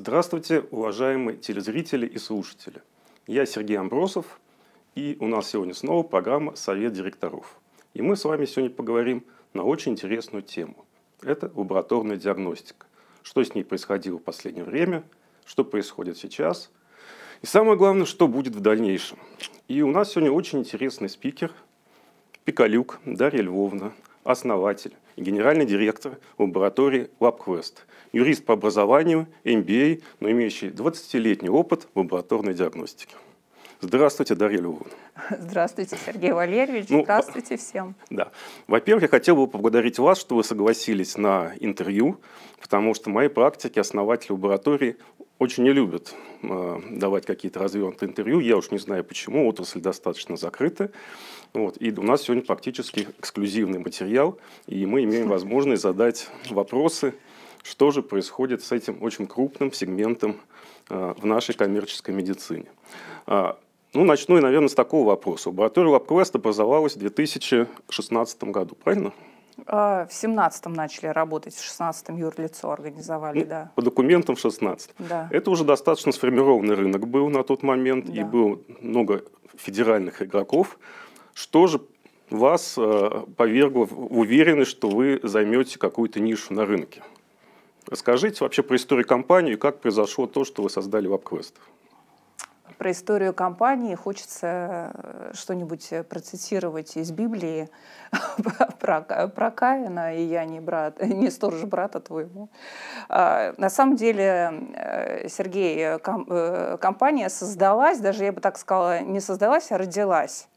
Здравствуйте, уважаемые телезрители и слушатели. Я Сергей Амбросов, и у нас сегодня снова программа «Совет директоров». И мы с вами сегодня поговорим на очень интересную тему. Это лабораторная диагностика. Что с ней происходило в последнее время, что происходит сейчас, и самое главное, что будет в дальнейшем. И у нас сегодня очень интересный спикер, Пикалюк Дарья Львовна, основатель и генеральный директор лаборатории LabQuest, юрист по образованию, MBA, но имеющий 20-летний опыт в лабораторной диагностике. Здравствуйте, Дарья Львовна. Здравствуйте, Сергей Валерьевич. Ну, Здравствуйте а, всем. Да. Во-первых, я хотел бы поблагодарить вас, что вы согласились на интервью, потому что в моей практике основатели лаборатории очень не любят э, давать какие-то развернутые интервью. Я уж не знаю почему, отрасль достаточно закрыта. Вот. И у нас сегодня фактически эксклюзивный материал, и мы имеем возможность задать вопросы, что же происходит с этим очень крупным сегментом э, в нашей коммерческой медицине. А, ну, начну я, наверное, с такого вопроса. Лаборатория LabQuest образовалась в 2016 году, правильно? А, в семнадцатом начали работать, в шестнадцатом юрлицо организовали, ну, да. По документам в шестнадцатом. Да. Это уже достаточно сформированный рынок был на тот момент, да. и было много федеральных игроков. Что же вас э, повергло в уверенность, что вы займете какую-то нишу на рынке? Расскажите вообще про историю компании и как произошло то, что вы создали WebQuest. Про историю компании хочется э, что-нибудь процитировать из Библии про, про Каина, и я не, брат, не сторож брата твоему. А, на самом деле, э, Сергей, компания создалась, даже я бы так сказала, не создалась, а родилась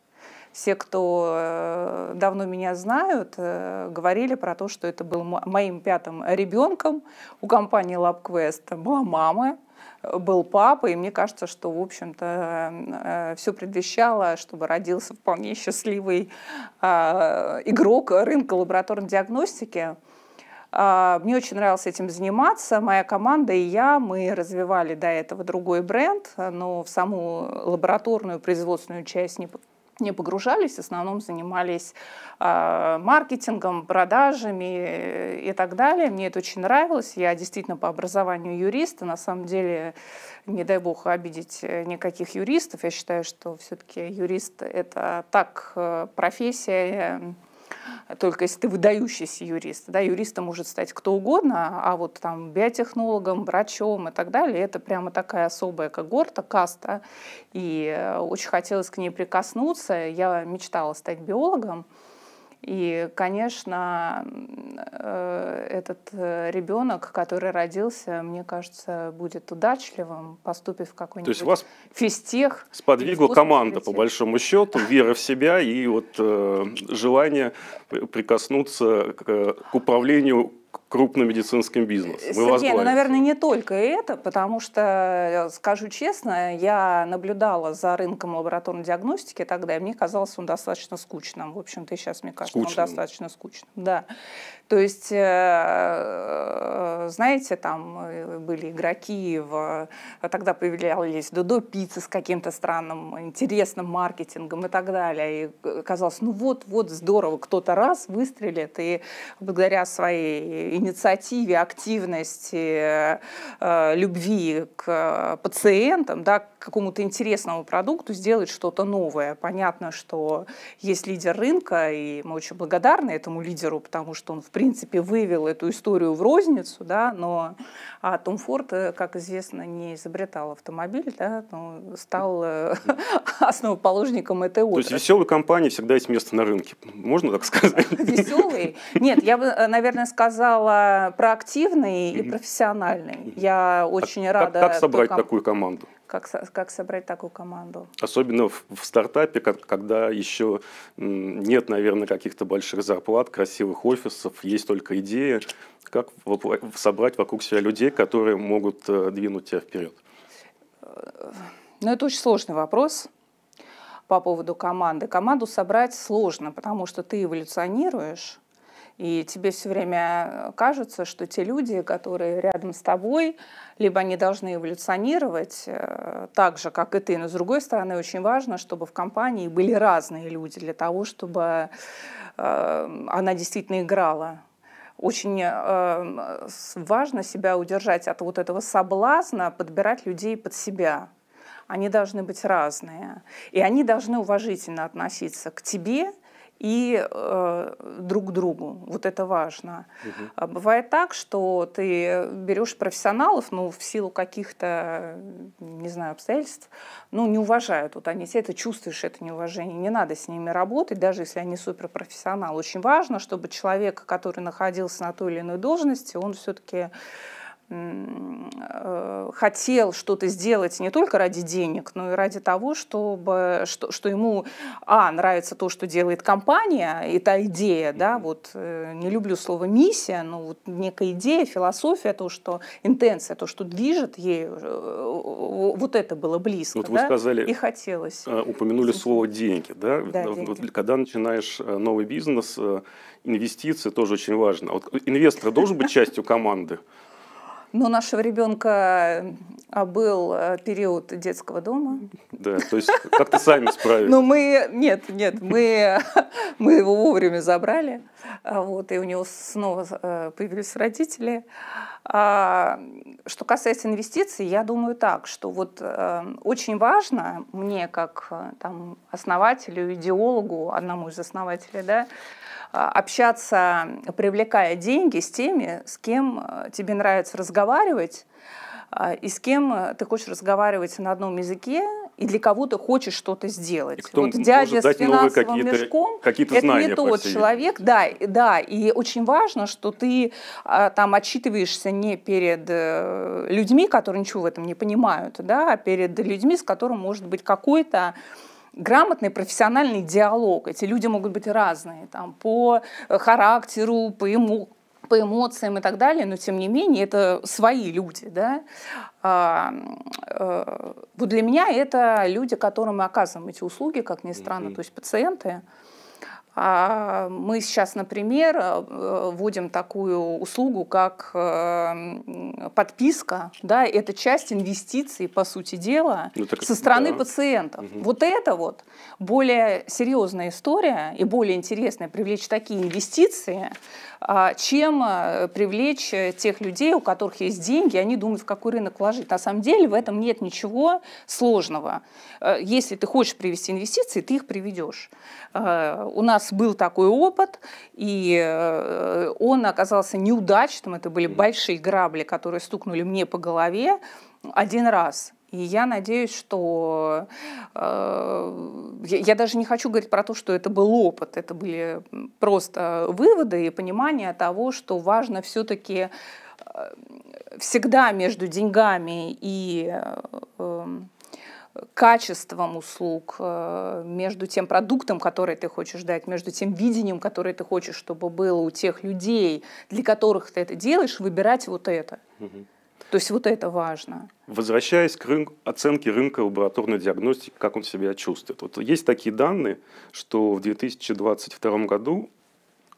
все, кто э, давно меня знают, э, говорили про то, что это был моим пятым ребенком. У компании LabQuest была мама, э, был папа, и мне кажется, что, в общем-то, все предвещало, чтобы родился вполне счастливый а, игрок рынка лабораторной диагностики. А, мне очень нравилось этим заниматься. Моя команда и я, мы развивали до этого другой бренд, но в саму лабораторную производственную часть не не погружались, в основном занимались э, маркетингом, продажами э, и так далее. Мне это очень нравилось. Я действительно по образованию юриста. На самом деле, не дай бог обидеть э, никаких юристов. Я считаю, что все-таки юрист — это так э, профессия, только если ты выдающийся юрист. Да, юристом может стать кто угодно, а вот там биотехнологом, врачом и так далее, это прямо такая особая когорта, каста. И э, очень хотелось к ней прикоснуться. Я мечтала стать биологом. И, конечно, э, этот э, ребенок, который родился, мне кажется, будет удачливым, поступив в какой-нибудь То есть вас физтех. Сподвигла команда, физтех. по большому счету, вера в себя и вот э, желание э, прикоснуться к, к управлению крупным медицинским бизнесом. Вы ну, наверное, не только это, потому что, э, скажу честно, я наблюдала за рынком лабораторной диагностики тогда, и мне казалось он достаточно скучным. В общем-то, сейчас мне кажется, скучным. он достаточно скучным. Да. То есть, э, э, знаете, там были игроки, в... тогда появлялись Додо пиццы с каким-то странным, интересным маркетингом и так далее. И казалось, ну вот, вот, здорово, кто-то раз выстрелит, и благодаря своей инициативе, активности, э, э, любви к э, пациентам, да, к какому-то интересному продукту сделать что-то новое. Понятно, что есть лидер рынка, и мы очень благодарны этому лидеру, потому что он, в принципе, вывел эту историю в розницу, да, но а Том Форд, как известно, не изобретал автомобиль, да, но стал основоположником этой отрасли. То есть веселой компании всегда есть место на рынке, можно так сказать? Веселый? Нет, я бы, наверное, сказала, была проактивной и профессиональной. Я очень а рада. Как, как собрать ком... такую команду? Как, как собрать такую команду? Особенно в, в стартапе, как, когда еще нет, наверное, каких-то больших зарплат, красивых офисов, есть только идея, как собрать вокруг себя людей, которые могут э, двинуть тебя вперед. Ну, это очень сложный вопрос по поводу команды. Команду собрать сложно, потому что ты эволюционируешь, и тебе все время э, кажется, что те люди, которые рядом с тобой, либо они должны эволюционировать э, так же, как и ты. Но с другой стороны, очень важно, чтобы в компании были разные люди для того, чтобы эм, она действительно играла очень эм, важно себя удержать от вот этого соблазна подбирать людей под себя. Они должны быть разные. И они должны уважительно относиться к тебе и э, друг другу. Вот это важно. Угу. Бывает так, что ты берешь профессионалов, ну, в силу каких-то, не знаю, обстоятельств, ну, не уважают. Вот они все это чувствуешь, это неуважение. Не надо с ними работать, даже если они суперпрофессионалы. Очень важно, чтобы человек, который находился на той или иной должности, он все-таки Э, хотел что-то сделать не только ради денег, но и ради того, чтобы, что, что ему, а, нравится то, что делает компания, и та идея, да, вот, э, не люблю слово миссия, но вот некая идея, философия, то, что, интенция, то, что движет ей, э, вот это было близко, вот да, вы сказали, и хотелось. Упомянули слово «деньги», да? да вот, деньги. Когда начинаешь новый бизнес, инвестиции тоже очень важно. А вот инвестор должен быть частью команды? но нашего ребенка а был э, период детского дома. Да, то есть как-то сами справились. Ну, мы, нет, нет, мы, мы его вовремя забрали, а, вот, и у него снова э, появились родители. А, что касается инвестиций, я думаю так, что вот э, очень важно мне, как там, основателю, идеологу, одному из основателей, да, а, общаться, привлекая деньги с теми, с кем тебе нравится разговаривать, а, и с кем э, ты хочешь разговаривать на одном языке, и для кого ты хочешь что-то сделать. И кто вот дядя с финансовым какие мешком какие это знания, не тот человек, да, да, и очень важно, что ты а, там отчитываешься не перед э, людьми, которые ничего в этом не понимают, да, а перед людьми, с которыми может быть какой-то грамотный профессиональный диалог. Эти люди могут быть разные там, по э, характеру, по ему по эмоциям и так далее, но тем не менее это свои люди, да. А, а, вот для меня это люди, которым мы оказываем эти услуги, как ни странно, mm-hmm. то есть пациенты. А мы сейчас, например, э, вводим такую услугу, как э, подписка. Да, это часть инвестиций, по сути дела, ну, так, со стороны да. пациентов. Угу. Вот это вот более серьезная история и более интересная привлечь такие инвестиции, а, чем э, привлечь тех людей, у которых есть деньги, они думают, в какой рынок вложить. На самом деле в этом нет ничего сложного. Если ты хочешь привести инвестиции, ты их приведешь. У нас нас был такой опыт, и э, он оказался неудачным. Это были большие грабли, которые стукнули мне по голове один раз. И я надеюсь, что э, я, даже не хочу говорить про то, что это был опыт, это были просто выводы и понимание того, что важно все-таки э, всегда между деньгами и э, качеством услуг, э, между тем продуктом, который ты хочешь дать, между тем видением, которое ты хочешь, чтобы было у тех людей, для которых ты это делаешь, выбирать вот это. Угу. То есть вот это важно. Возвращаясь к рынку, оценке рынка лабораторной диагностики, как он себя чувствует. Вот есть такие данные, что в 2022 году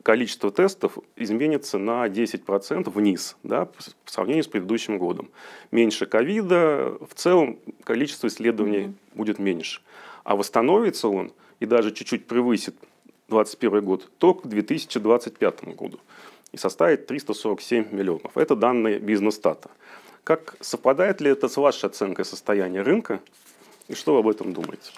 количество тестов изменится на 10% вниз да, по сравнению с предыдущим годом. Меньше ковида, в целом количество исследований mm-hmm. будет меньше. А восстановится он и даже чуть-чуть превысит 2021 год то к 2025 году и составит 347 миллионов. Это данные бизнес-стата. Как совпадает ли это с вашей оценкой состояния рынка и что вы об этом думаете?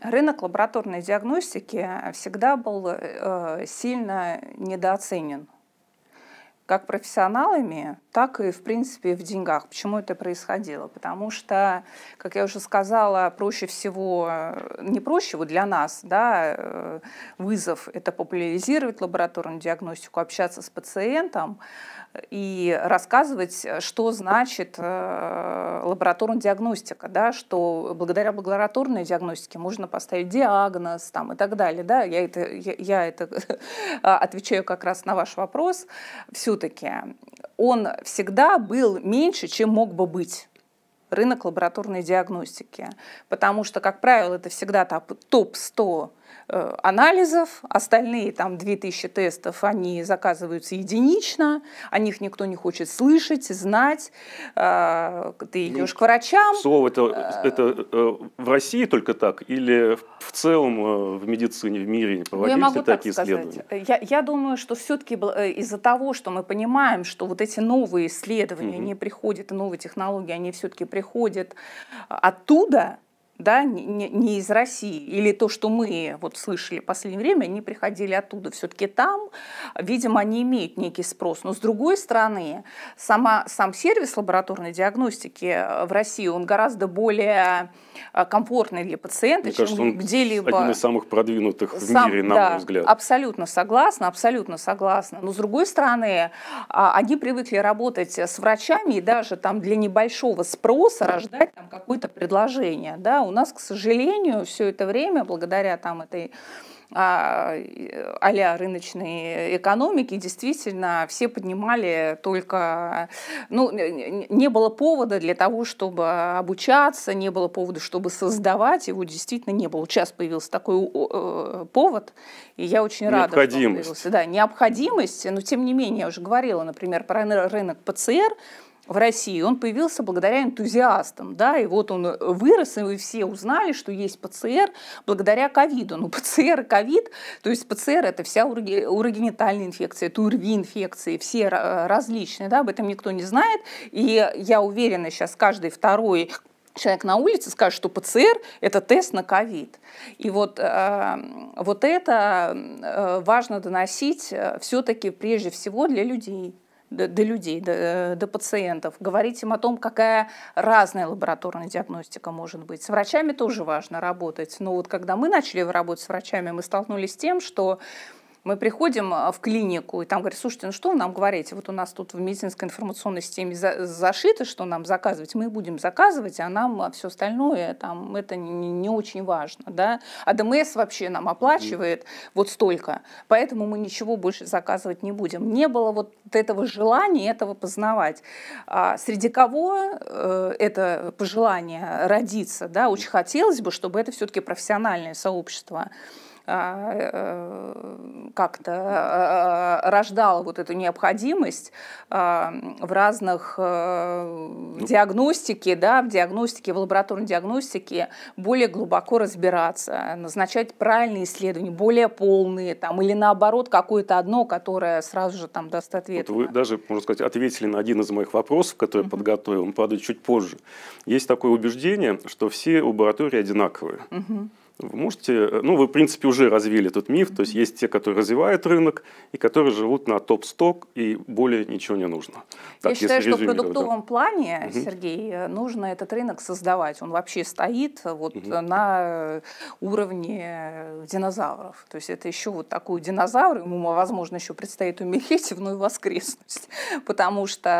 рынок лабораторной диагностики всегда был э, сильно недооценен как профессионалами, так и, в принципе, в деньгах. Почему это происходило? Потому что, как я уже сказала, проще всего, э, не проще вот для нас, да, э, вызов – это популяризировать лабораторную диагностику, общаться с пациентом, и рассказывать, что значит э, лабораторная диагностика, да, что благодаря лабораторной диагностике можно поставить диагноз там, и так далее. Да. Я, это, я, я это отвечаю как раз на ваш вопрос. Все-таки он всегда был меньше, чем мог бы быть рынок лабораторной диагностики. Потому что, как правило, это всегда топ-100 Э, анализов, остальные там 2000 тестов, они заказываются единично, о них никто не хочет слышать, знать, э, ты ну, идешь ну, к врачам. Слово это, э, это в России только так или в целом в медицине, в мире ну, проводились ну, могу такие так исследования? Я, я думаю, что все-таки из-за того, что мы понимаем, что вот эти новые исследования угу. не приходят, новые технологии, они все-таки приходят оттуда, да, не, не из России, или то, что мы вот слышали в последнее время, они приходили оттуда. Все-таки там, видимо, они имеют некий спрос. Но с другой стороны, сама, сам сервис лабораторной диагностики э, в России, он гораздо более э, комфортный для пациента, Мне чем кажется, он где-либо. Один из самых продвинутых в Сам, мире, на да, мой взгляд. Абсолютно согласна, абсолютно согласна. Но с другой стороны, а, они привыкли работать с врачами и даже там для небольшого спроса рождать там какое-то предложение, да, у нас, к сожалению, все это время, благодаря там этой а, а-ля рыночной экономики, действительно, все поднимали только... Ну, не было повода для того, чтобы обучаться, не было повода, чтобы создавать, его действительно не было. Сейчас появился такой повод, и я очень рада, что он появился. Да, необходимость, но тем не менее, я уже говорила, например, про рынок ПЦР, в России, он появился благодаря энтузиастам, да, и вот он э, вырос, и вы все узнали, что есть ПЦР благодаря ковиду. Ну, ПЦР и ковид, то есть ПЦР – это вся урогенитальная инфекция, это УРВИ-инфекции, все э, различные, да, об этом никто не знает, и я уверена, сейчас каждый второй человек на улице скажет, что ПЦР – это тест на ковид. И вот, э, вот это важно доносить все-таки прежде всего для людей до, до людей, до, э, до пациентов, говорить им о том, какая разная лабораторная диагностика может быть. С врачами тоже важно работать, но вот когда мы начали работать с врачами, мы столкнулись с тем, что мы приходим а, в клинику, и там говорят, слушайте, ну что вы нам говорите? Вот у нас тут в медицинской информационной системе за зашито, что нам заказывать. Мы будем заказывать, а нам а, все остальное, там, это не, не очень важно. Да? А ДМС вообще нам оплачивает вот столько, поэтому мы ничего больше заказывать не будем. Не было вот этого желания этого познавать. А среди кого э, это пожелание родиться? Да? Очень хотелось бы, чтобы это все-таки профессиональное сообщество а, э, как-то э, рождало вот эту необходимость а, в разных э, ну. диагностике, да, в диагностике, в лабораторной диагностике более глубоко разбираться, назначать правильные исследования, более полные, там, или наоборот какое-то одно, которое сразу же там даст ответ. Вот вы даже, можно сказать, ответили на один из моих вопросов, который я подготовил, он падает чуть позже. Есть такое убеждение, что все лаборатории одинаковые. Угу. Вы можете, э, ну, вы, в принципе, уже развили этот миф, то есть есть те, которые развивают рынок и которые живут на топ-сток, и более ничего не нужно. Так, Я считаю, что в продуктовом да. плане, угу. Сергей, э, нужно этот рынок создавать. Он вообще стоит э, вот угу. на уровне динозавров. То есть это еще вот такой динозавр, ему, возможно, еще предстоит умереть в вновь воскреснуть. Потому что,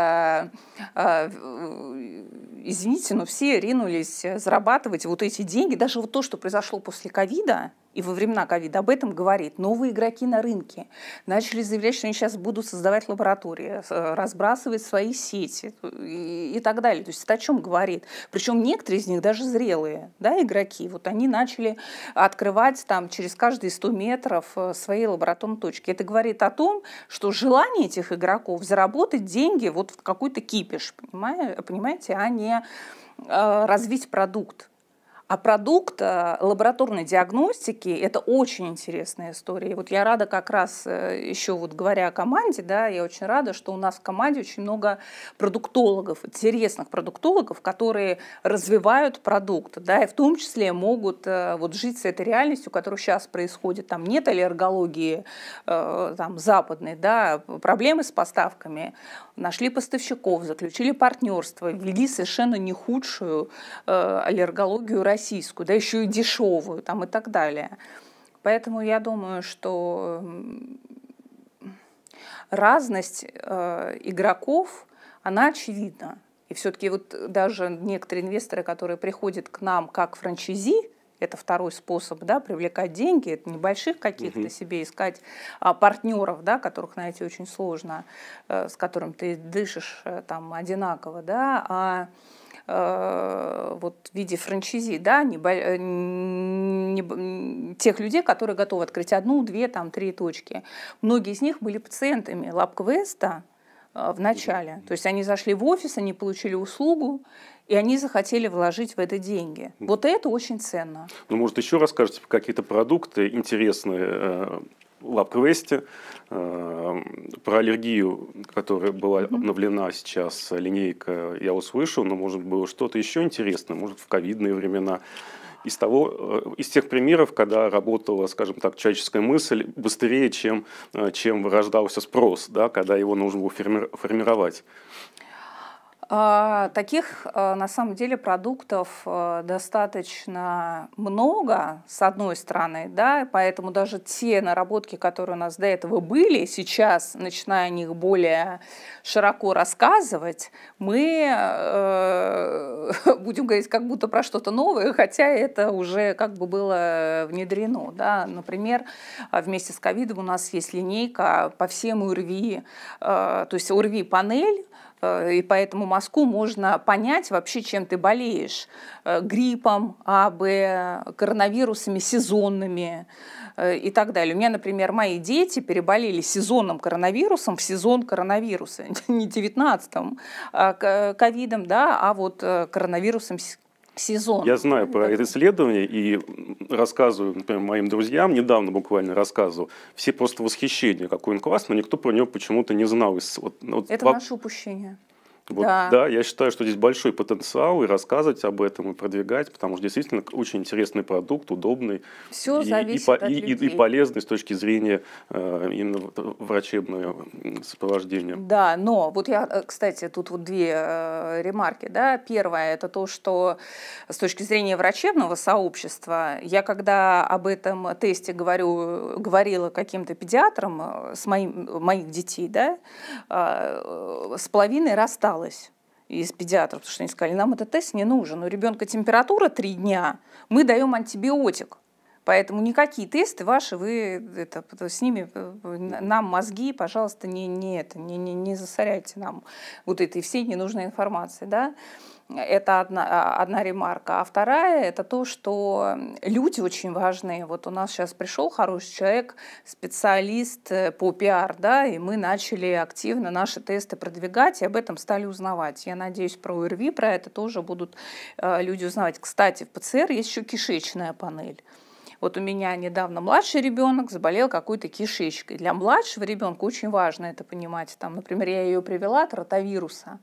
извините, но все ринулись зарабатывать вот эти деньги, даже вот то, что произошло после после ковида и во времена ковида об этом говорит. Новые игроки на рынке начали заявлять, что они сейчас будут создавать лаборатории, э, разбрасывать свои сети э, и, и так далее. То есть это о чем говорит. Причем некоторые из них даже зрелые да, игроки. Вот они начали открывать там через каждые 100 метров э, свои лабораторные точки. Это говорит о том, что желание этих игроков заработать деньги вот в какой-то кипиш, понимаете, а не развить продукт. А продукт э, лабораторной диагностики – это очень интересная история. И вот я рада как раз, э, еще вот говоря о команде, да, я очень рада, что у нас в команде очень много продуктологов, интересных продуктологов, которые развивают продукт, да, и в том числе могут э, вот жить с этой реальностью, которая сейчас происходит. Там нет аллергологии там, западной, да, проблемы с поставками. Нашли поставщиков, заключили партнерство, ввели совершенно не худшую аллергологию России российскую, да еще и дешевую там и так далее. Поэтому я думаю, что эм, разность э, игроков, она очевидна. И все-таки вот даже некоторые инвесторы, которые приходят к нам как франчайзи, это второй способ да, привлекать деньги, это небольших каких-то угу. себе искать а, партнеров, да, которых найти очень сложно, э, с которым ты дышишь э, там одинаково, да, а Э, вот, в виде франшизи, да, не, э, не, тех людей, которые готовы открыть одну, две, там, три точки. Многие из них были пациентами лабквеста э, в начале. То есть они зашли в офис, они получили услугу, и они захотели вложить в это деньги. Вот это очень ценно. Ну, может, еще расскажете какие-то продукты интересные, лаб-квесте, э, про аллергию, которая была обновлена сейчас, линейка, я услышал, но, может, было что-то еще интересное, может, в ковидные времена из того, э, из тех примеров, когда работала, скажем так, человеческая мысль быстрее, чем, э, чем рождался спрос, да, когда его нужно было формировать. А, таких, а, на самом деле, продуктов а, достаточно много, с одной стороны, да, поэтому даже те наработки, которые у нас до этого были, сейчас, начиная о них более широко рассказывать, мы э, будем говорить как будто про что-то новое, хотя это уже как бы было внедрено, да. Например, вместе с ковидом у нас есть линейка по всем УРВИ, э, то есть УРВИ-панель, Э, и поэтому мозгу можно понять вообще, чем ты болеешь. Э, гриппом, А, коронавирусами сезонными э, и так далее. У меня, например, мои дети переболели сезонным коронавирусом в сезон коронавируса, не 19-м а, ковидом, да, а вот коронавирусом сезон. Я знаю про это исследование и рассказываю, например, моим друзьям, недавно буквально рассказывал, все просто восхищение, какой он классный, но никто про него почему-то не знал. Вот, вот, это во... наше упущение. Вот, да. да, я считаю, что здесь большой потенциал и рассказывать об этом и продвигать, потому что действительно очень интересный продукт, удобный Все и, зависит и, от и, людей. и полезный с точки зрения э, именно врачебного сопровождения. Да, но вот я, э, кстати, тут вот две э, ремарки. Да, первое это то, что с точки зрения врачебного сообщества я когда об этом тесте говорю, говорила каким-то педиатрам с моим моих детей, да, с половиной рассталась отказалась из педиатров, потому что они сказали, нам этот тест не нужен. У ребенка температура три дня, мы даем антибиотик. Поэтому никакие тесты ваши, вы это, с ними нам мозги, пожалуйста, не, не, это, не, не, не засоряйте нам вот этой всей ненужной информации. Да? Это одна, а, одна ремарка. А вторая – это то, что люди очень важные Вот у нас сейчас пришел хороший человек, специалист э, по пиар, да, и мы начали активно наши тесты продвигать, и об этом стали узнавать. Я надеюсь, про УРВИ, про это тоже будут э, люди узнавать. Кстати, в ПЦР есть еще кишечная панель. Вот у меня недавно младший ребенок заболел какой-то кишечкой. Для младшего ребенка очень важно это понимать. Там, например, я ее привела от ротавируса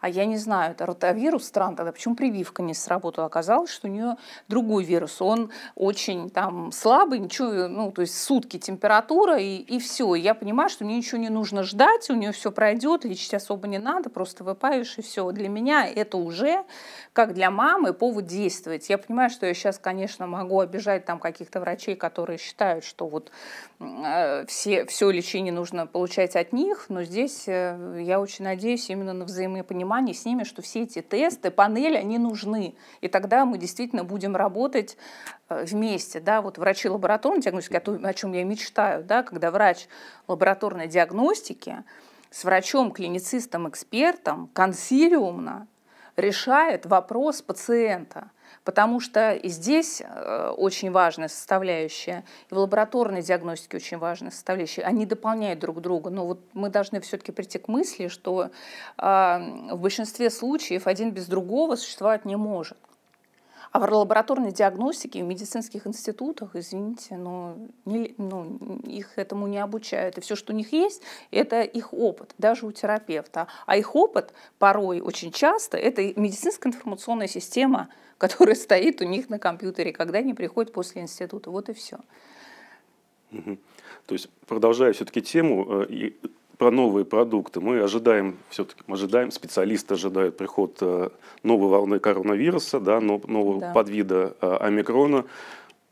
а я не знаю, это ротавирус стран, тогда почему прививка не сработала? Оказалось, что у нее другой вирус, он очень там слабый, ничего, ну, то есть сутки температура и, и все. я понимаю, что мне ничего не нужно ждать, у нее все пройдет, лечить особо не надо, просто выпаешь и все. Для меня это уже, как для мамы, повод действовать. Я понимаю, что я сейчас, конечно, могу обижать там каких-то врачей, которые считают, что вот Э, все, все лечение нужно получать от них, но здесь э, я очень надеюсь именно на взаимопонимание с ними, что все эти тесты, панели, они нужны. И тогда мы действительно будем работать э, вместе. Да? Вот врачи лабораторной диагностики, о чем я мечтаю, да? когда врач лабораторной диагностики с врачом, клиницистом, экспертом консилиумно решает вопрос пациента – потому что и здесь э, очень важная составляющая, и в лабораторной диагностике очень важная составляющая. Они дополняют друг друга, но вот мы должны все-таки прийти к мысли, что а, в большинстве случаев один без другого существовать не может. А в лабораторной диагностике в медицинских институтах, извините, но не, ну, их этому не обучают. И все, что у них есть, это их опыт, даже у терапевта. А их опыт порой очень часто это медицинская информационная система – который стоит у них на компьютере, когда они приходят после института. Вот и все. Угу. То есть, продолжая все-таки тему э, про новые продукты, мы ожидаем, все-таки ожидаем, специалисты ожидают приход э, новой волны коронавируса, да, нового да. подвида э, омикрона.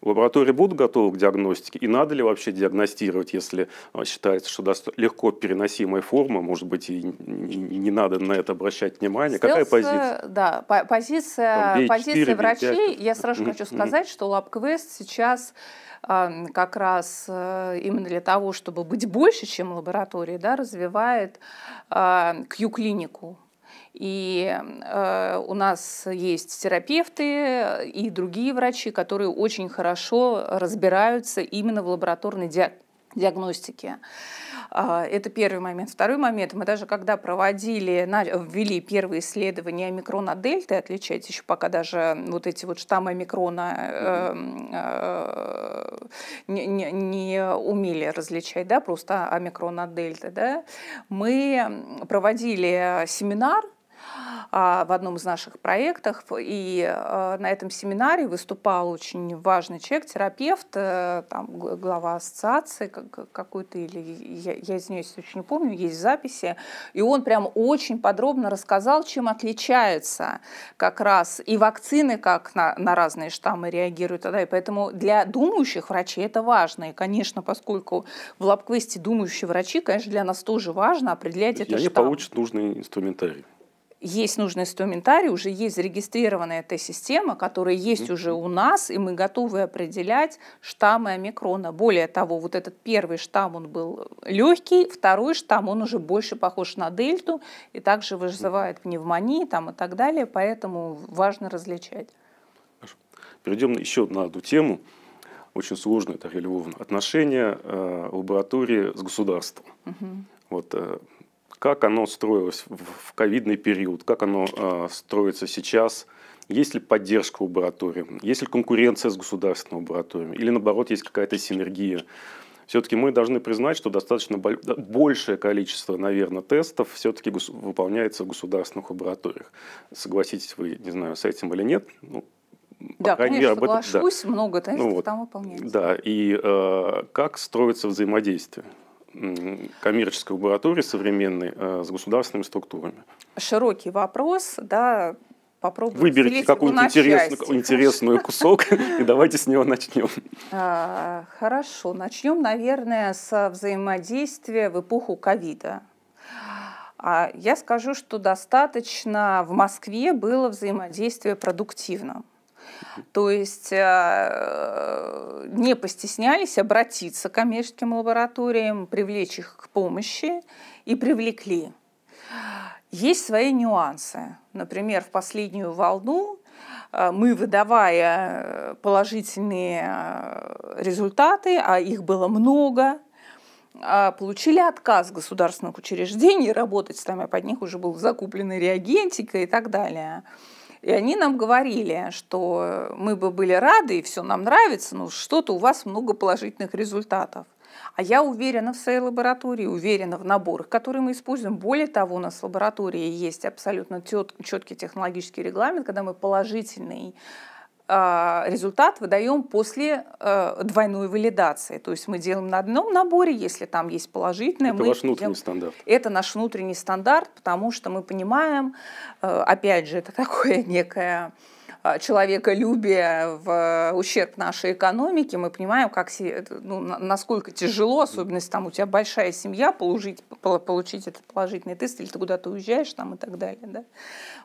Лаборатории будут готовы к диагностике? И надо ли вообще диагностировать, если а, считается, что даст легко переносимая форма, может быть, и не надо на это обращать внимание? Стелс, Какая э, позиция? Да, по позиция, B4, позиция врачей. B5. Я сразу mm хочу сказать, что LabQuest сейчас как раз э, именно для того, чтобы быть больше, чем лаборатория, да, развивает э, а, Q-клинику и э, у нас есть терапевты э, и другие врачи, которые очень хорошо разбираются именно в лабораторной диаг диагностике. А, это первый момент. Второй момент, мы даже когда проводили, ввели первые исследования омикрона дельты, отличать еще пока даже вот эти вот штаммы омикрона э, э, не, не, не умели различать, да, просто омикрон от дельты, да, мы проводили семинар а, в одном из наших проектов, и а, на этом семинаре выступал очень важный человек, терапевт, э, там, глава ассоциации какой-то, или я, я извиняюсь, очень не помню, есть записи, и он прям очень подробно рассказал, чем отличаются как раз и вакцины, как на, на разные штаммы реагируют, да, и поэтому для думающих врачей это важно, и, конечно, поскольку в лабквесте думающие врачи, конечно, для нас тоже важно определять это. И они штамм. получат нужный инструментарий есть нужный инструментарий, уже есть зарегистрированная эта система, которая есть уже у нас, и мы готовы определять штаммы омикрона. Более того, вот этот первый штамм, он был легкий, второй штамм, он уже больше похож на дельту, и также вызывает пневмонии там, и так далее, поэтому важно различать. Хорошо. Перейдем еще на одну тему, очень сложную, это Львовна, отношения э, лаборатории с государством. Угу. Вот э, как оно строилось в ковидный период, как оно э, строится сейчас, есть ли поддержка у лаборатории, есть ли конкуренция с государственным лабораторием, или наоборот есть какая-то синергия. Все-таки мы должны признать, что достаточно большее количество, наверное, тестов все-таки выполняется в государственных лабораториях. Согласитесь вы, не знаю, с этим или нет, ну, да, крайней конечно, мере, соглашусь, этом, да. много тестов ну, вот, там выполняется. Да, и э, как строится взаимодействие? коммерческой лаборатории современной э, с государственными структурами? Широкий вопрос, да, попробуем Выберите какой-нибудь интересный, кусок и давайте с него начнем. А, хорошо, начнем, наверное, с взаимодействия в эпоху ковида. А я скажу, что достаточно в Москве было взаимодействие продуктивным. То есть э, не постеснялись обратиться к коммерческим лабораториям, привлечь их к помощи и привлекли. Есть свои нюансы. Например, в последнюю волну э, мы, выдавая положительные э, результаты, а их было много, получили отказ государственных учреждений работать с нами, под них уже был закуплены реагентика и так далее. И они нам говорили, что мы бы были рады, и все нам нравится, но что-то у вас много положительных результатов. А я уверена в своей лаборатории, уверена в наборах, которые мы используем. Более того, у нас в лаборатории есть абсолютно четкий технологический регламент, когда мы положительный а, результат выдаем после а, двойной валидации. То есть мы делаем на одном наборе, если там есть положительное. Это мы ваш внутренний делаем... стандарт. Это наш внутренний стандарт, потому что мы понимаем, а, опять же, это такое некое а, человеколюбия в э, ущерб нашей экономике, мы понимаем, как, э, ну, насколько тяжело, особенно если там у тебя большая семья, получить, получить этот положительный тест, или ты куда-то уезжаешь там и так далее. Да?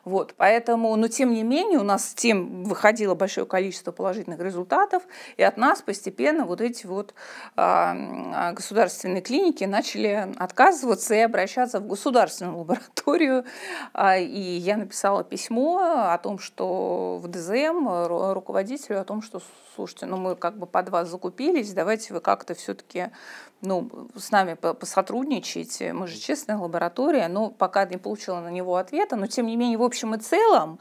Вот, поэтому, но тем не менее, у нас тем выходило большое количество положительных результатов, и от нас постепенно вот эти вот а, а, государственные клиники начали отказываться и обращаться в государственную лабораторию. А, и я написала письмо о том, что в ДЗМ, э, э, руководителю о том, что, слушайте, ну мы как бы под вас закупились, давайте вы как-то все-таки ну, с нами посотрудничайте, мы же честная лаборатория, но пока не получила на него ответа, но тем не менее, в общем и целом,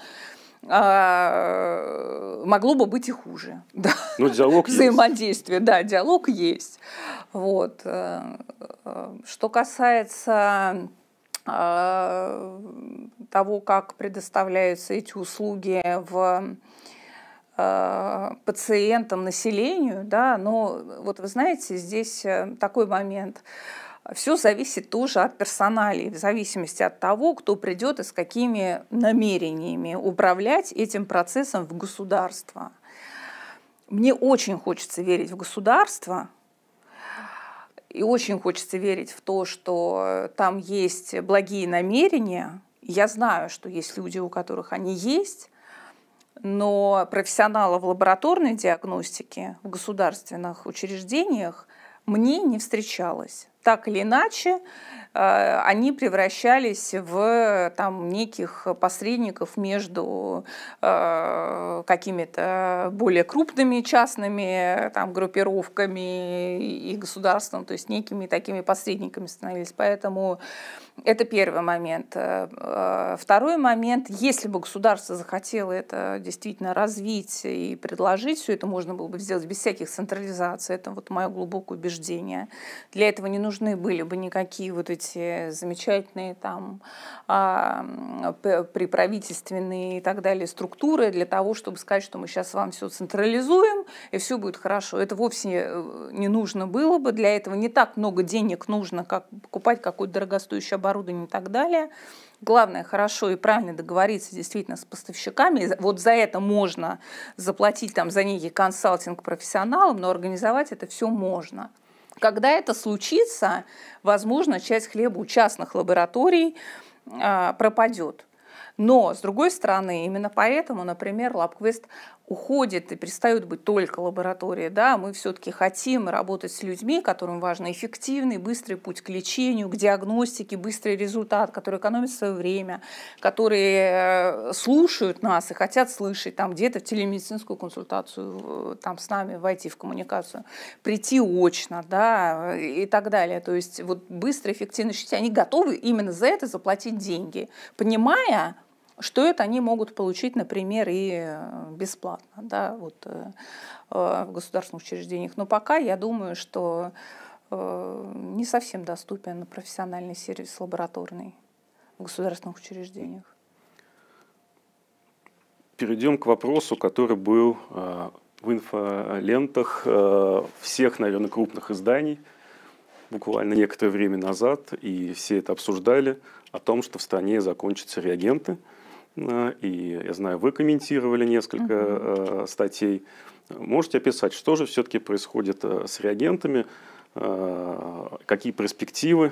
а, могло бы быть и хуже. Да. Но ну, диалог Взаимодействие, есть. да, диалог есть. Вот. Э, что касается Э, того, как предоставляются эти услуги в э, пациентам, населению, да, но вот вы знаете, здесь э, такой момент. Все зависит тоже от персоналей, в зависимости от того, кто придет и с какими намерениями управлять этим процессом в государство. Мне очень хочется верить в государство, и очень хочется верить в то, что там есть благие намерения. Я знаю, что есть люди, у которых они есть, но профессионалов лабораторной диагностики в государственных учреждениях мне не встречалось так или иначе, э, они превращались в там, неких посредников между э, какими-то более крупными частными там, группировками и государством, то есть некими такими посредниками становились. Поэтому это первый момент. Э, э, второй момент, если бы государство захотело это действительно развить и предложить, все это можно было бы сделать без всяких централизаций, это вот мое глубокое убеждение. Для этого не нужно нужны были бы никакие вот эти замечательные там а, приправительственные и так далее структуры для того, чтобы сказать, что мы сейчас вам все централизуем, и все будет хорошо. Это вовсе э, не нужно было бы. Для этого не так много денег нужно, как покупать какое-то дорогостоящее оборудование и так далее. Главное, хорошо и правильно договориться действительно с поставщиками. Вот за это можно заплатить там за некий консалтинг профессионалам, но организовать это все можно. Когда это случится, возможно, часть хлеба у частных лабораторий а, пропадет. Но, с другой стороны, именно поэтому, например, LabQuest уходит и перестают быть только лабораторией. Да? Мы все-таки хотим работать с людьми, которым важен эффективный, быстрый путь к лечению, к диагностике, быстрый результат, который экономит свое время, которые э, слушают нас и хотят слышать, там где-то в телемедицинскую консультацию там, с нами войти в коммуникацию, прийти очно да? и так далее. То есть вот быстро, эффективно сети, они готовы именно за это заплатить деньги, понимая, что это они могут получить, например, и э, бесплатно да, вот, э, э, в государственных учреждениях. Но пока я думаю, что не совсем доступен профессиональный сервис лабораторный в государственных учреждениях. Перейдем к вопросу, который был в инфолентах всех, наверное, крупных изданий буквально некоторое время назад, и все это обсуждали, о том, что в стране закончатся реагенты – Э, и, я знаю, вы комментировали несколько угу. статей. Можете описать, что же все-таки происходит э, с реагентами, какие перспективы,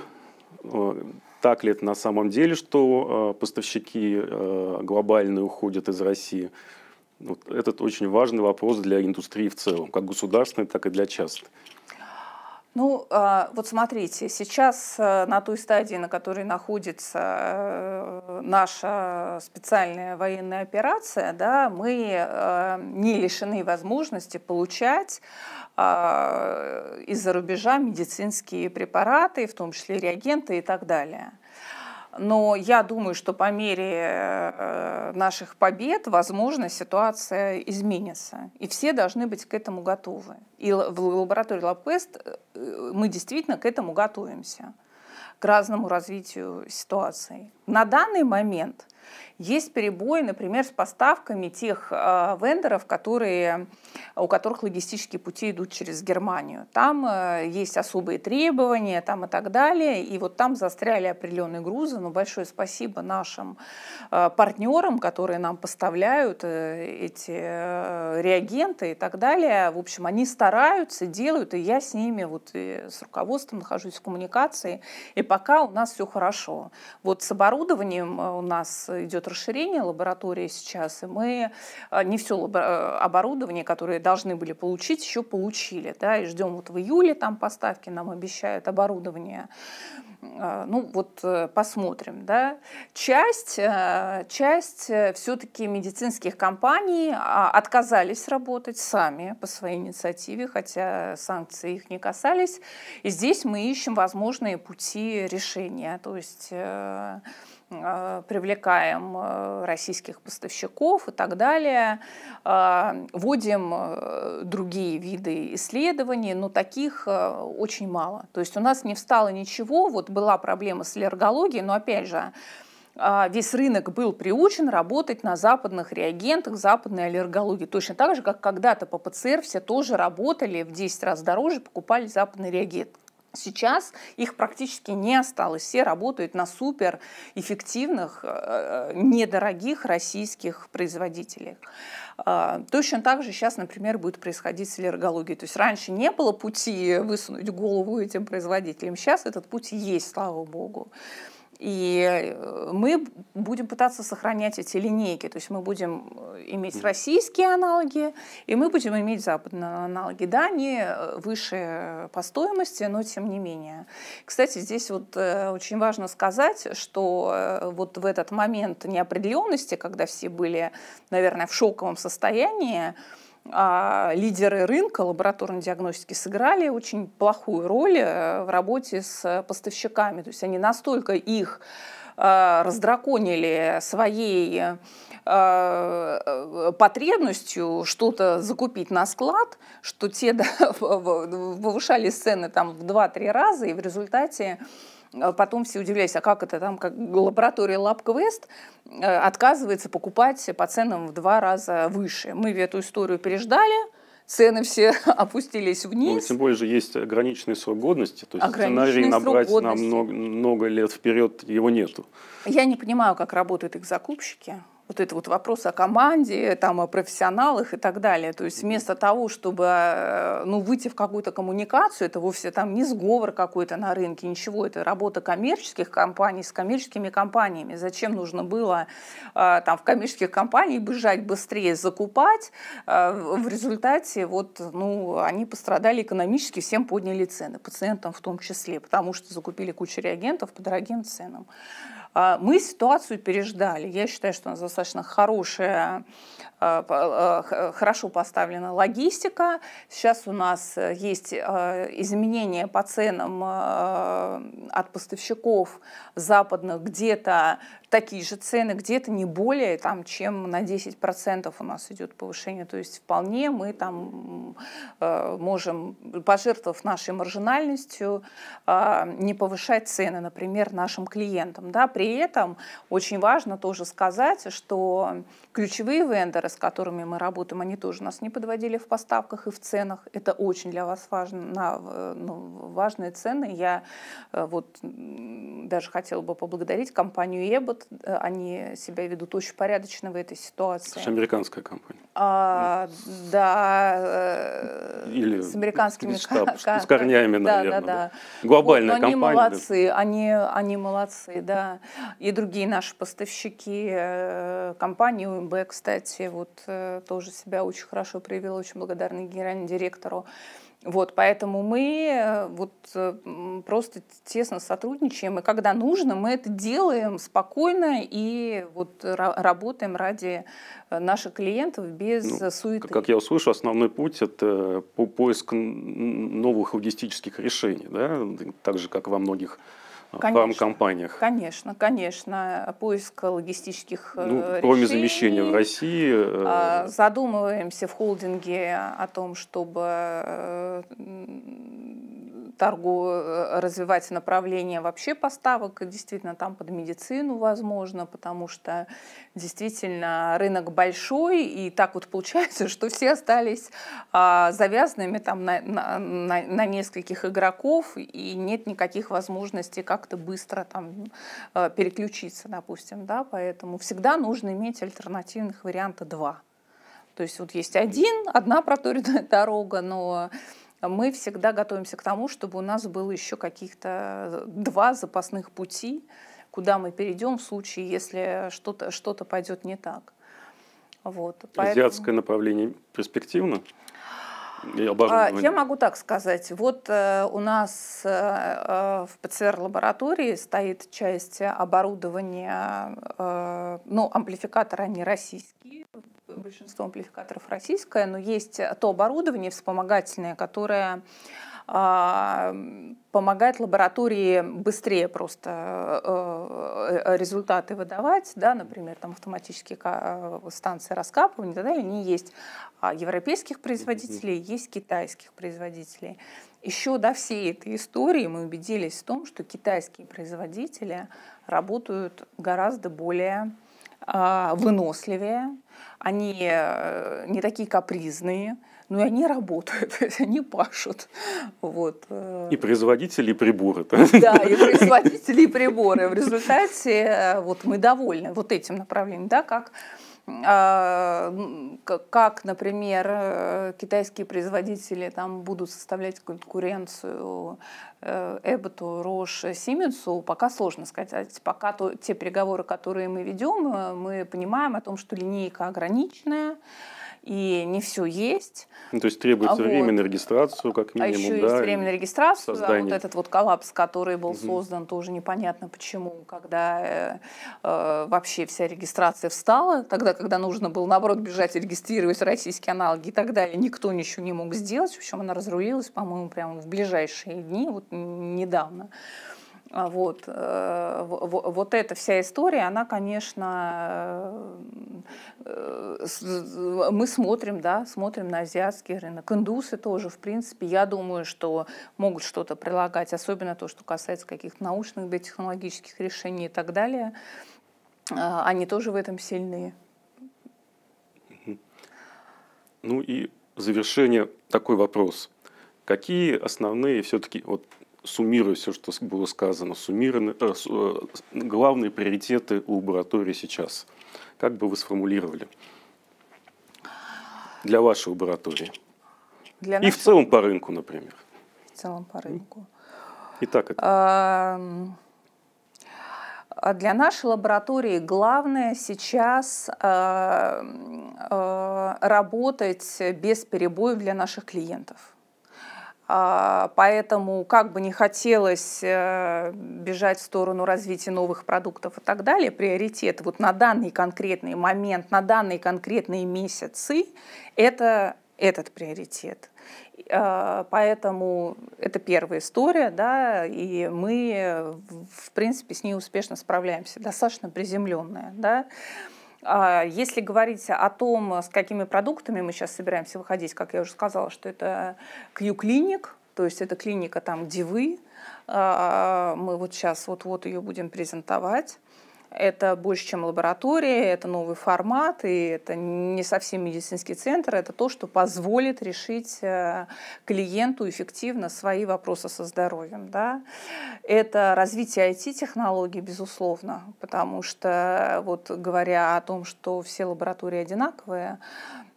так ли это на самом деле, что поставщики глобальные уходят из России? Вот этот очень важный вопрос для индустрии в целом, как государственной, так и для частной. Ну, а, вот смотрите, сейчас э, на той стадии, на которой находится э, наша специальная военная операция, да, мы э, не лишены возможности получать а, из-за рубежа медицинские препараты, в том числе реагенты и так далее. Но я думаю, что по мере э, наших побед, возможно, ситуация изменится. И все должны быть к этому готовы. И в лаборатории ЛабПест э, мы действительно к этому готовимся, к разному развитию ситуации. На данный момент – есть перебои, например, с поставками тех э, вендоров, которые, у которых логистические пути идут через Германию. Там э, есть особые требования там и так далее. И вот там застряли определенные грузы. Но большое спасибо нашим э, партнерам, которые нам поставляют э, эти э, реагенты и так далее. В общем, они стараются, делают, и я с ними вот с руководством нахожусь в коммуникации. И пока у нас все хорошо. Вот с оборудованием э, у нас идет расширение лаборатории сейчас, и мы а, не все э, оборудование, которое должны были получить, еще получили. Да, и ждем вот в июле там поставки, нам обещают оборудование. А, ну вот э, посмотрим. Да. Часть, э, часть все-таки медицинских компаний а, отказались работать сами по своей инициативе, хотя санкции их не касались. И здесь мы ищем возможные пути решения. То есть Э, привлекаем э, российских поставщиков и так далее, э, вводим другие виды исследований, но таких очень мало. То есть у нас не встало ничего, вот была проблема с аллергологией, но опять же, весь рынок был приучен работать на западных реагентах, западной аллергологии. Точно так же, как когда-то по ПЦР все тоже работали в 10 раз дороже, покупали западный реагент. Сейчас их практически не осталось. Все работают на суперэффективных э, э, недорогих российских производителях. А, точно так же сейчас, например, будет происходить с аллергологией. То есть раньше не было пути высунуть голову этим производителям. Сейчас этот путь есть, слава богу. И э, мы будем пытаться сохранять эти линейки. То есть мы будем э, иметь российские аналоги, и мы будем иметь западные аналоги. Да, они э, выше по стоимости, но тем не менее. Кстати, здесь вот очень важно сказать, что вот в этот момент неопределенности, когда все были, наверное, в шоковом состоянии, а, лидеры рынка лабораторной диагностики сыграли очень плохую роль э, в работе с э, поставщиками. То есть они настолько их э, раздраконили своей потребностью что-то закупить на склад, что те да, повышали цены там в 2-3 раза, и в результате а потом все удивлялись, а как это там, как лаборатория LabQuest э, отказывается покупать по ценам в два раза выше. Мы эту историю переждали, цены все опустились ну, вниз. Ну, тем более же есть ограниченный срок годности, то есть сценарий набрать на много, много лет вперед его нету. Я не понимаю, как работают их закупщики вот это вот вопрос о команде, там, о профессионалах и так далее. То есть вместо того, чтобы э, ну, выйти в какую-то коммуникацию, это вовсе там не сговор какой-то на рынке, ничего, это работа коммерческих компаний с коммерческими компаниями. Зачем нужно было э, там, в коммерческих компаниях бежать быстрее, закупать? Э, в результате вот, ну, они пострадали экономически, всем подняли цены, пациентам в том числе, потому что закупили кучу реагентов по дорогим ценам. А, мы ситуацию переждали. Я считаю, что у нас достаточно хорошая, а, а, хорошо поставлена логистика. Сейчас у нас э, есть изменения по ценам от поставщиков западных где-то такие же цены, где-то не более, там, чем на 10% у нас идет повышение. То есть вполне мы там э, можем, пожертвовав нашей маржинальностью, э, не повышать цены, например, нашим клиентам. Да? При этом очень важно тоже сказать, что ключевые вендоры, с которыми мы работаем, они тоже нас не подводили в поставках и в ценах. Это очень для вас важно, на, э, ну, важные цены. Я э, вот даже хотела бы поблагодарить компанию Эббот, наоборот, э, они себя ведут очень порядочно в этой ситуации. Это же американская компания. А, да. Э, или с американскими штаб, с корнями, да, наверное. Да, да. Глобальная вот, компания. Они молодцы, они, они молодцы, да. И другие наши поставщики э, компании УМБ, кстати, вот тоже себя очень хорошо проявила, очень благодарна генеральному директору. Вот, поэтому мы э, вот э, просто тесно сотрудничаем, и когда нужно, мы это делаем спокойно и вот работаем ради э, наших клиентов без ну, суеты. Как я услышу, основной путь – это поиск новых логистических решений, да? так же, как во многих конечно, компаниях. Конечно, конечно. Поиск логистических э, ну, решений. Кроме замещения в России. Э, а, задумываемся в холдинге о том, чтобы э, торгу э, развивать направление вообще поставок, действительно там под медицину возможно, потому что действительно рынок большой, и так вот получается, что все остались а, завязанными там на, на, на, на нескольких игроков, и нет никаких возможностей как-то быстро там э, переключиться, допустим, да, поэтому всегда нужно иметь альтернативных вариантов два. То есть вот есть один, одна проторенная дорога, но мы всегда готовимся к тому, чтобы у нас было еще каких-то э, два запасных пути, куда мы перейдем в случае, если что-то что пойдет не так. Вот, поэтому... Азиатское направление перспективно? Я, а, я могу так сказать. Вот э, у нас э, э, в ПЦР-лаборатории стоит часть оборудования, э, ну, амплификаторы, они российские, большинство амплификаторов российское, но есть то оборудование вспомогательное, которое а, помогает лаборатории быстрее просто э, э, результаты выдавать, да, например, там автоматические э, станции раскапывания и так далее, не есть а европейских производителей, есть китайских производителей. Еще до всей этой истории мы убедились в том, что китайские производители работают гораздо более а, выносливее, они э, не такие капризные, но и они работают, то есть они пашут. Вот. Э. И производители, и приборы. Да, и производители, и приборы. В результате э, вот, мы довольны вот этим направлением, да, как а, как, например, э, китайские производители там будут составлять конкуренцию э, Эбботу, Рош, Сименсу, пока сложно сказать. Пока то, те переговоры, которые мы ведем, э, мы понимаем о том, что линейка ограниченная, и не все есть. Ну, то есть требуется а вот. время на регистрацию, как а минимум. А еще да, есть время на регистрацию, создание. да, вот этот вот коллапс, который был угу. создан, тоже непонятно почему, когда э, э, вообще вся регистрация встала, тогда, когда нужно было, наоборот, бежать и регистрировать российские аналоги и так далее, никто ничего не мог сделать, в общем, она разрулилась, по-моему, прямо в ближайшие дни, вот недавно. Э, а вот, э, вот эта вся история, она, конечно, э, э, мы смотрим, да, смотрим на азиатский рынок. Индусы тоже, в принципе, я думаю, что могут что-то прилагать, особенно то, что касается каких-то научных, биотехнологических решений и так далее. Они тоже в этом сильные. Ну и в завершение такой вопрос. Какие основные все-таки, вот суммируя все, что было сказано, суммированы э, э, главные приоритеты у лаборатории сейчас. Как бы вы сформулировали для вашей лаборатории? Для И в целом по рынку, например. В целом по рынку. Итак, это... А для нашей лаборатории главное сейчас э, работать без перебоев для наших клиентов. А, поэтому как бы не хотелось э, бежать в сторону развития новых продуктов и так далее, приоритет вот на данный конкретный момент, на данные конкретные месяцы – это этот приоритет. А, поэтому это первая история, да, и мы, в принципе, с ней успешно справляемся, достаточно приземленная, да. А, если говорить о том, с какими продуктами мы сейчас собираемся выходить, как я уже сказала, что это Q-клиник, то есть это клиника там, где вы. А, мы вот сейчас вот-вот ее будем презентовать. Это больше, чем лаборатория, это новый формат, и это не совсем медицинский центр, это то, что позволит решить э, клиенту эффективно свои вопросы со здоровьем. Да? Это развитие IT-технологий, безусловно, потому что, вот говоря о том, что все лаборатории одинаковые,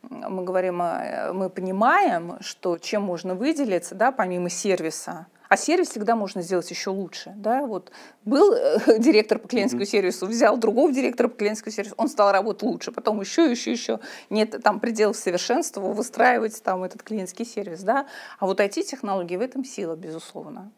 мы говорим, мы понимаем, что чем можно выделиться, да, помимо сервиса, а сервис всегда можно сделать еще лучше. Да? Вот был э, директор по клиентскому mm-hmm. сервису, взял другого директора по клиентскому сервису, он стал работать лучше, потом еще, еще, еще. Нет там пределов совершенства, выстраивать там этот клиентский сервис. Да? А вот IT-технологии в этом сила, безусловно.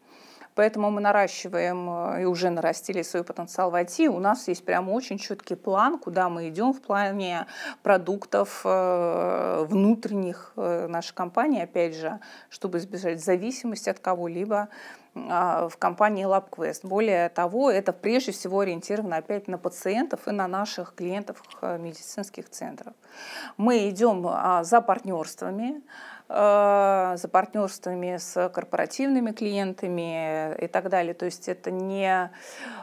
Поэтому мы наращиваем э, и уже нарастили свой потенциал в IT. У нас есть прямо очень четкий план, куда мы идем в плане продуктов э, внутренних э, нашей компании, опять же, чтобы избежать зависимости от кого-либо а, в компании LabQuest. Более того, это прежде всего ориентировано опять на пациентов и на наших клиентов медицинских центров. Мы идем а, за партнерствами, Э, за партнерствами с корпоративными клиентами и так далее. То есть это не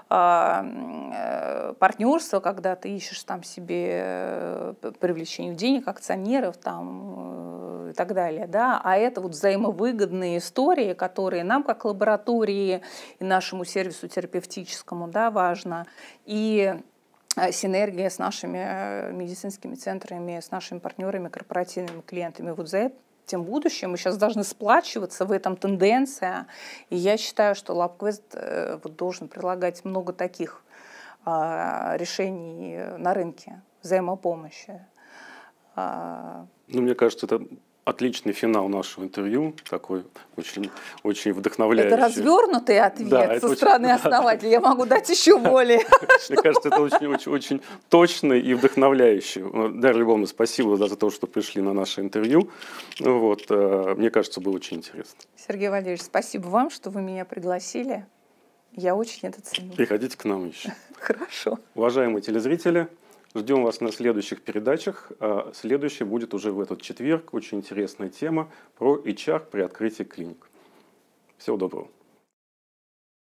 э, э, партнерство, когда ты ищешь там себе привлечение денег, акционеров там и так далее, да, а это вот взаимовыгодные истории, которые нам как лаборатории и нашему сервису терапевтическому, да, важно. И синергия с нашими медицинскими центрами, с нашими партнерами, корпоративными клиентами. Вот за это тем будущим. Мы сейчас должны сплачиваться, в этом тенденция. И я считаю, что LabQuest э, вот, должен предлагать много таких э, решений на рынке взаимопомощи. А, ну, мне кажется, это Отличный финал нашего интервью, такой очень, очень вдохновляющий. Это развернутый ответ да, со очень, стороны да. основателя. Я могу дать еще более. Мне кажется, это очень, очень, очень точный и вдохновляющий. Ну, Дарья Львовна, спасибо за то, что пришли на наше интервью. Вот, э, мне кажется, было очень интересно. Сергей Валерьевич, спасибо вам, что вы меня пригласили. Я очень это ценю. Приходите к нам еще. Хорошо. Уважаемые телезрители, Ждем вас на следующих передачах. А, Следующая будет уже в этот четверг. Очень интересная тема про HR при открытии клиник. Всего доброго.